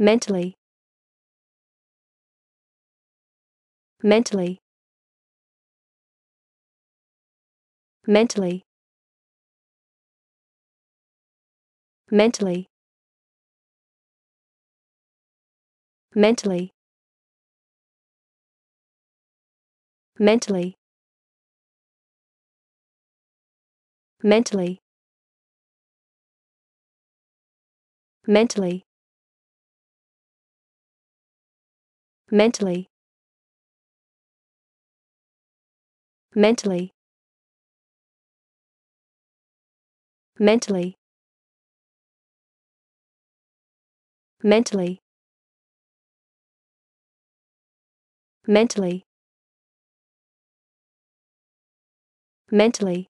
mentally mentally mentally mentally mentally mentally mentally mentally mentally mentally mentally mentally mentally mentally